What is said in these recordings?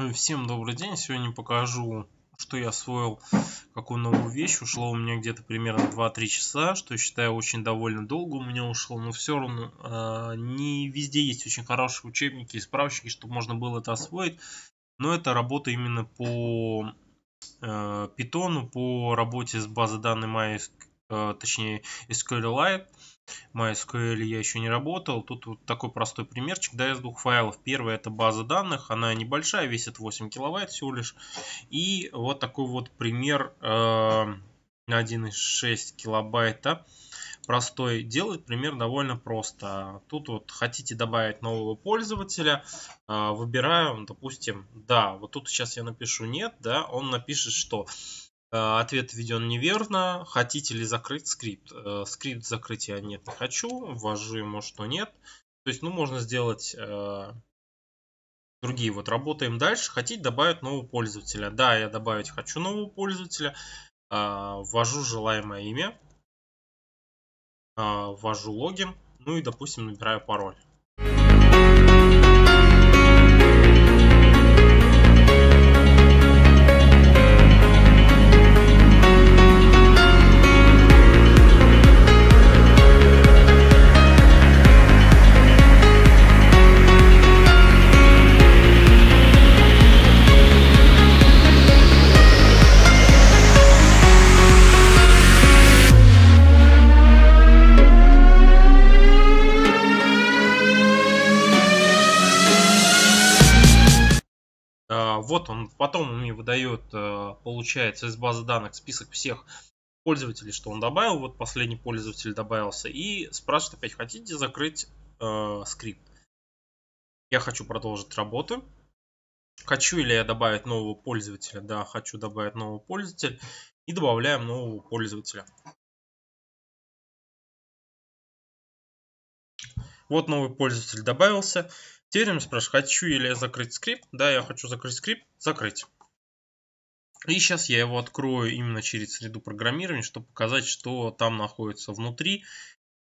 Ну всем добрый день! Сегодня покажу, что я освоил, какую новую вещь. Ушло у меня где-то примерно 2-3 часа, что считаю очень довольно долго у меня ушло, но все равно э, не везде есть очень хорошие учебники и справочники, чтобы можно было это освоить. Но это работа именно по э, питону, по работе с базой данных MySQL, э, точнее SQLite. MySQL я еще не работал. Тут вот такой простой примерчик, да, из двух файлов. первый это база данных, она небольшая, весит 8 килобайт всего лишь. И вот такой вот пример 1,6 э, килобайта простой делать пример довольно просто. Тут вот хотите добавить нового пользователя, э, выбираем, допустим, да, вот тут сейчас я напишу нет, да, он напишет, что а, ответ введен неверно. Хотите ли закрыть скрипт? Э, скрипт закрытия нет, не хочу. Ввожу ему, что нет. То есть, ну, можно сделать э, другие. Вот работаем дальше. Хотите добавить нового пользователя? Да, я добавить хочу нового пользователя. А, ввожу желаемое имя. А, ввожу логин. Ну и, допустим, набираю пароль. А, вот он потом мне выдает, а, получается, из базы данных список всех пользователей, что он добавил. Вот последний пользователь добавился. И спрашивает опять, хотите закрыть э, скрипт? Я хочу продолжить работу. Хочу ли я добавить нового пользователя? Да, хочу добавить нового пользователя. И добавляем нового пользователя. Вот новый пользователь добавился. Теорем спрашивает, хочу ли я закрыть скрипт. Да, я хочу закрыть скрипт. Закрыть. И сейчас я его открою именно через среду программирования, чтобы показать, что там находится внутри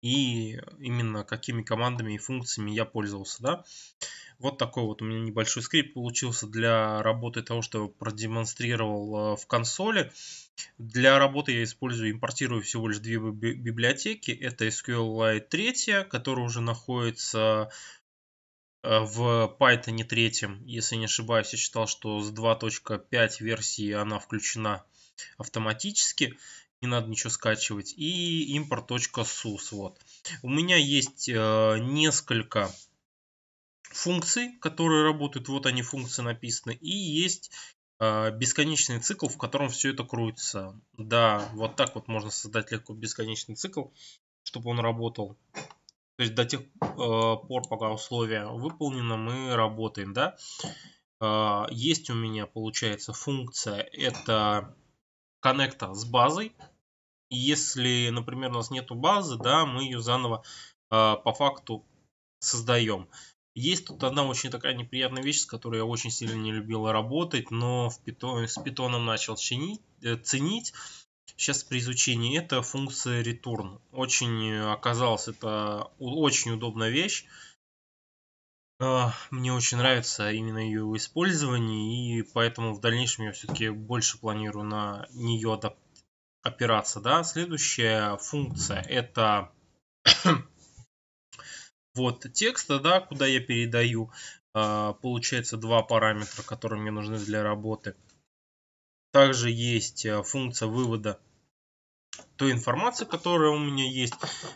и именно какими командами и функциями я пользовался. Да? Вот такой вот у меня небольшой скрипт получился для работы того, что я продемонстрировал э, в консоли. Для работы я использую, импортирую всего лишь две библиотеки. Это SQLite 3, которая уже находится Э, в Python 3, если не ошибаюсь, я считал, что с 2.5 версии она включена автоматически, не надо ничего скачивать, и import.sus. Вот. У меня есть э, несколько функций, которые работают, вот они функции написаны, и есть э, бесконечный цикл, в котором все это крутится. Да, вот так вот можно создать легко бесконечный цикл, чтобы он работал. То есть до тех э, пор, пока условия выполнено, мы работаем, да. Э, есть у меня, получается, функция, это коннектор с базой. Если, например, у нас нету базы, да, мы ее заново э, по факту создаем. Есть тут одна очень такая неприятная вещь, с которой я очень сильно не любил работать, но в питон, с питоном начал чинить, ценить. Сейчас при изучении это функция return. Очень э, оказалось это очень удобная вещь. А, мне очень нравится именно ее использование, и поэтому в дальнейшем я все-таки больше планирую на нее опираться. Да? Следующая функция это вот текста, да, куда я передаю, а, получается, два параметра, которые мне нужны для работы. Также есть э, функция вывода той информации, которая у меня есть.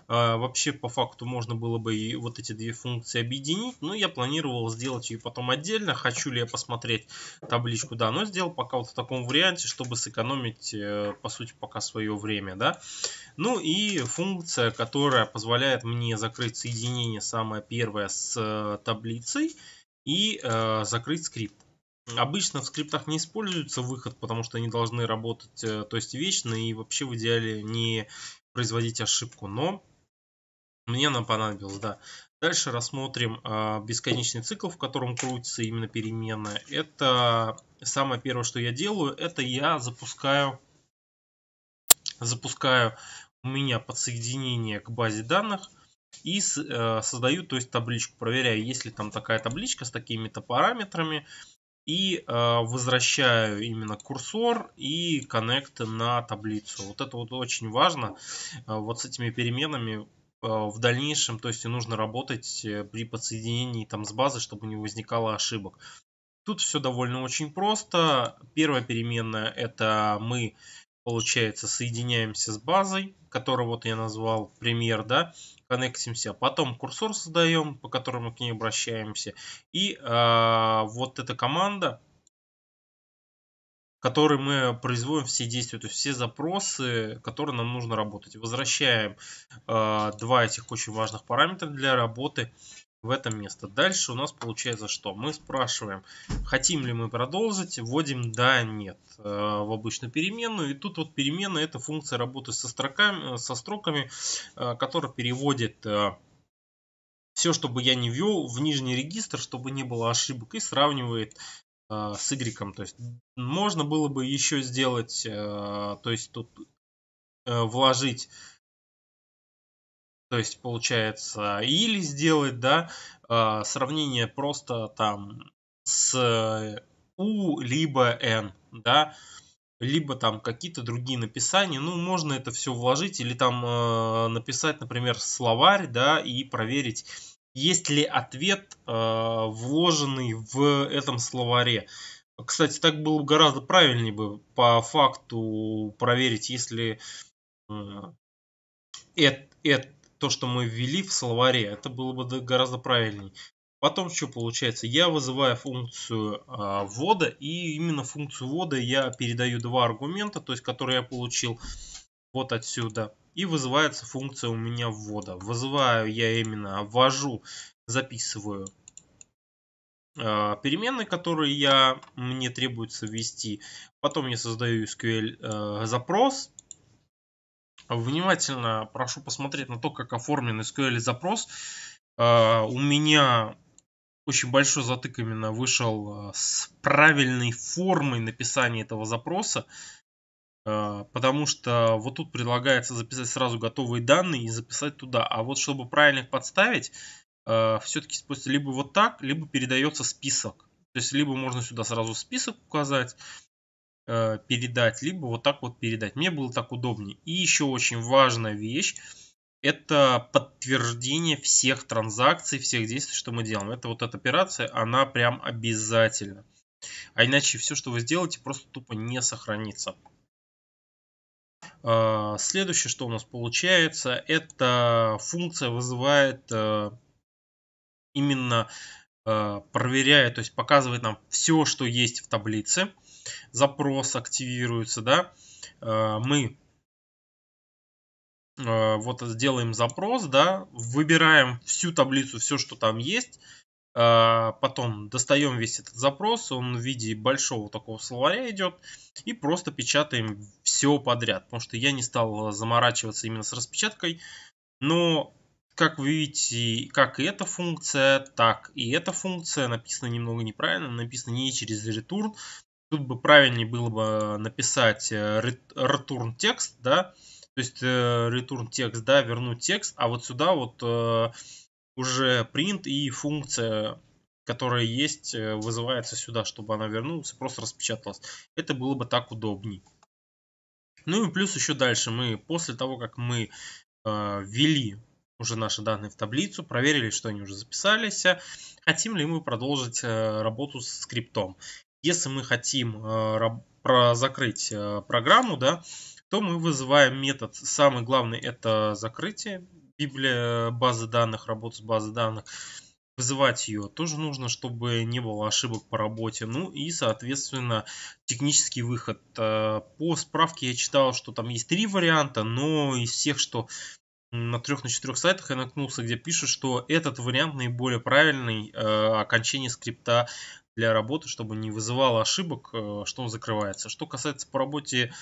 А, вообще, по факту, можно было бы и вот эти две функции объединить, но я планировал сделать ее потом отдельно. Хочу ли я посмотреть табличку, да, но сделал пока вот в таком варианте, чтобы сэкономить, э, по сути, пока свое время, да. Ну и функция, которая позволяет мне закрыть соединение, самое первое, с э, таблицей и закрыть скрипт. Обычно в скриптах не используется выход, потому что они должны работать, э, то есть вечно, и вообще в идеале не производить ошибку, но мне она понадобилась, да. Дальше рассмотрим э, бесконечный цикл, в котором крутится именно переменная. Это самое первое, что я делаю, это я запускаю, запускаю у меня подсоединение к базе данных и с, э, создаю, то есть табличку, проверяю, есть ли там такая табличка с такими-то параметрами, и э, возвращаю именно курсор и коннекты на таблицу. Вот это вот очень важно. Э, вот с этими переменами э, в дальнейшем, то есть нужно работать э, при подсоединении там с базы, чтобы не возникало ошибок. Тут все довольно очень просто. Первая переменная это мы, получается, соединяемся с базой, которую вот я назвал пример, да, коннектимся, потом курсор создаем, по которому к ней обращаемся, и э, вот эта команда, которой мы производим все действия, то есть все запросы, которые нам нужно работать. Возвращаем э, два этих очень важных параметра для работы в это место. Дальше у нас получается что? Мы спрашиваем, хотим ли мы продолжить, вводим да, нет э, в обычную переменную. И тут вот переменная это функция работы со, строками, э, со строками, э, которая переводит все, чтобы я не ввел, в нижний регистр, чтобы не было ошибок, и сравнивает с Y. То есть можно было бы еще сделать, то есть тут вложить то есть, получается, или сделать, да, а, сравнение просто там с U либо N, да, либо там какие-то другие написания. Ну, можно это все вложить или там э, написать, например, словарь, да, и проверить, есть ли ответ, э, вложенный в этом словаре. Кстати, так было бы гораздо правильнее бы по факту проверить, если э, это, это то, что мы ввели в словаре. Это было бы гораздо правильней. Потом что получается? Я вызываю функцию э, ввода, и именно функцию ввода я передаю два аргумента, то есть которые я получил вот отсюда. И вызывается функция у меня ввода. Вызываю я именно, ввожу, записываю э, переменные, которые я, мне требуется ввести. Потом я создаю SQL э, запрос Внимательно прошу посмотреть на то, как оформлен SQL запрос. А, у меня очень большой затык именно вышел а, с правильной формой написания этого запроса, а, потому что вот тут предлагается записать сразу готовые данные и записать туда. А вот чтобы правильно их подставить, все-таки используется либо вот так, либо передается список. То есть либо можно сюда сразу список указать, Э, передать, либо вот так вот передать. Мне было так удобнее. И еще очень важная вещь это подтверждение всех транзакций, всех действий, что мы делаем. Это вот эта операция, она прям обязательно. А иначе все, что вы сделаете, просто тупо не сохранится. Э, следующее, что у нас получается, это функция вызывает э, именно проверяет, то есть показывает нам все, что есть в таблице запрос активируется, да, э, мы э, вот сделаем запрос, да, выбираем всю таблицу, все, что там есть, э, потом достаем весь этот запрос, он в виде большого такого словаря идет, и просто печатаем все подряд, потому что я не стал заморачиваться именно с распечаткой, но как вы видите, как и эта функция, так и эта функция написана немного неправильно, написана не через return, тут бы правильнее было бы э, написать э, return текст, да, то есть э, return текст, да, вернуть текст, а вот сюда вот уже print и функция, которая есть, вызывается сюда, чтобы она вернулась, просто распечаталась. Это было бы так удобней. Ну и плюс еще дальше мы, после того, как мы ввели уже наши данные в таблицу, проверили, что они уже записались, хотим ли мы продолжить работу с скриптом. Если мы хотим э, про закрыть э, программу, да, то мы вызываем метод. Самый главный это закрытие Библия э, базы данных, работа с базой данных. Вызывать ее тоже нужно, чтобы не было ошибок по работе. Ну и, соответственно, технический выход. По справке я читал, что там есть три варианта, но из всех, что на трех, на четырех сайтах я наткнулся, где пишут, что этот вариант наиболее правильный, окончание скрипта для работы, чтобы не вызывало ошибок, э, что он закрывается. Что касается по работе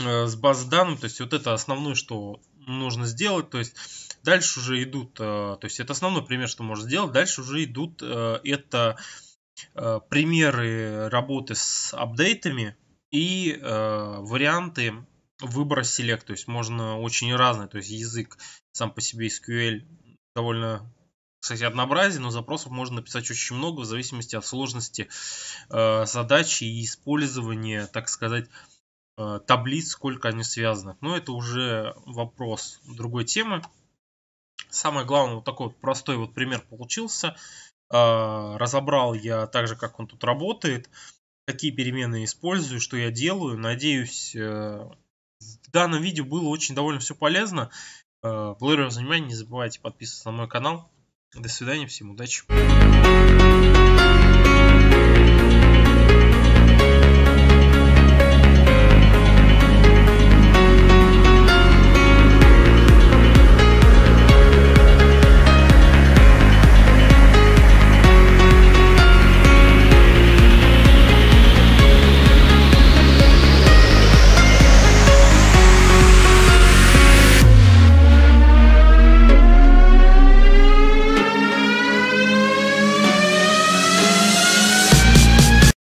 э, с баз данным то есть вот это основное, что нужно сделать, то есть дальше уже идут, э, то есть это основной пример, что можно сделать, дальше уже идут это примеры работы с апдейтами и варианты выбора селект, то есть можно очень разный, то есть язык сам по себе SQL довольно кстати, однообразие, но запросов можно написать очень много в зависимости от сложности э, задачи и использования, так сказать, э, таблиц, сколько они связаны. Но это уже вопрос другой темы. Самое главное, вот такой вот простой вот пример получился. Э, разобрал я также, как он тут работает, какие переменные использую, что я делаю. Надеюсь, э, в данном видео было очень довольно все полезно. Э, благодарю за внимание, не забывайте подписываться на мой канал. До свидания, всем удачи.